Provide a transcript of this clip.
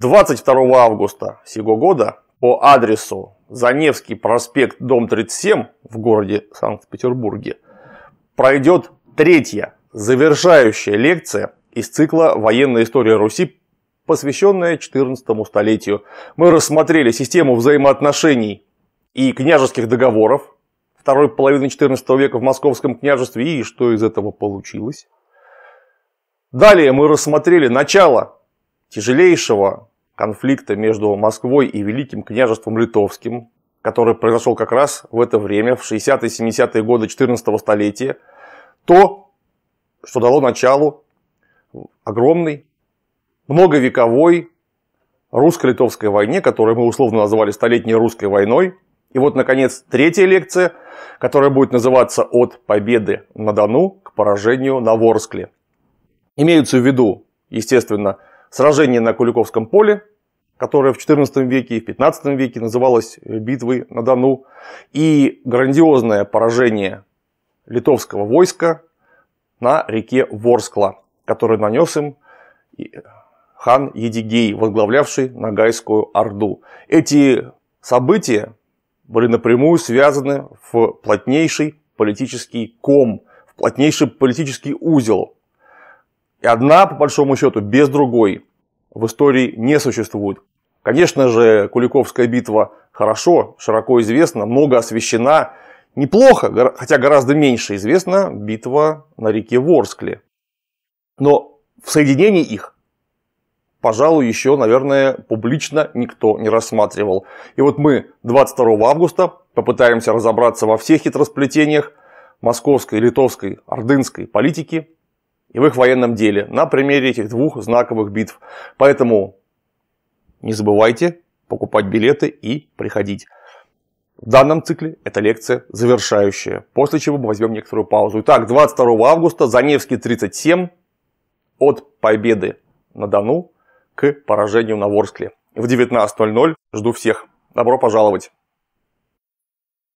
22 августа сего года по адресу Заневский проспект, дом 37 в городе Санкт-Петербурге пройдет третья, завершающая лекция из цикла «Военная история Руси», посвященная 14 столетию. Мы рассмотрели систему взаимоотношений и княжеских договоров второй половины XIV века в Московском княжестве и что из этого получилось. Далее мы рассмотрели начало тяжелейшего конфликта между Москвой и Великим княжеством Литовским, который произошел как раз в это время, в 60-70-е годы 14 го столетия, то, что дало началу огромной, многовековой русско-литовской войне, которую мы условно называли Столетней русской войной. И вот, наконец, третья лекция, которая будет называться «От победы на Дону к поражению на Ворскле». Имеются в виду, естественно, сражение на Куликовском поле, которое в XIV веке и в XV веке называлось э, битвой на Дону, и грандиозное поражение литовского войска на реке Ворскла, который нанес им э, хан Едигей, возглавлявший Ногайскую Орду. Эти события были напрямую связаны в плотнейший политический ком, в плотнейший политический узел, и одна, по большому счету, без другой в истории не существует. Конечно же, Куликовская битва хорошо, широко известна, много освещена. Неплохо, хотя гораздо меньше известна битва на реке Ворскле. Но в соединении их, пожалуй, еще, наверное, публично никто не рассматривал. И вот мы 22 августа попытаемся разобраться во всех хитросплетениях московской, литовской, ордынской политики и в их военном деле на примере этих двух знаковых битв. Поэтому не забывайте покупать билеты и приходить. В данном цикле эта лекция завершающая, после чего мы возьмем некоторую паузу. Итак, 22 августа, Заневский 37, от победы на Дону к поражению на Ворскле. В 19.00 жду всех. Добро пожаловать!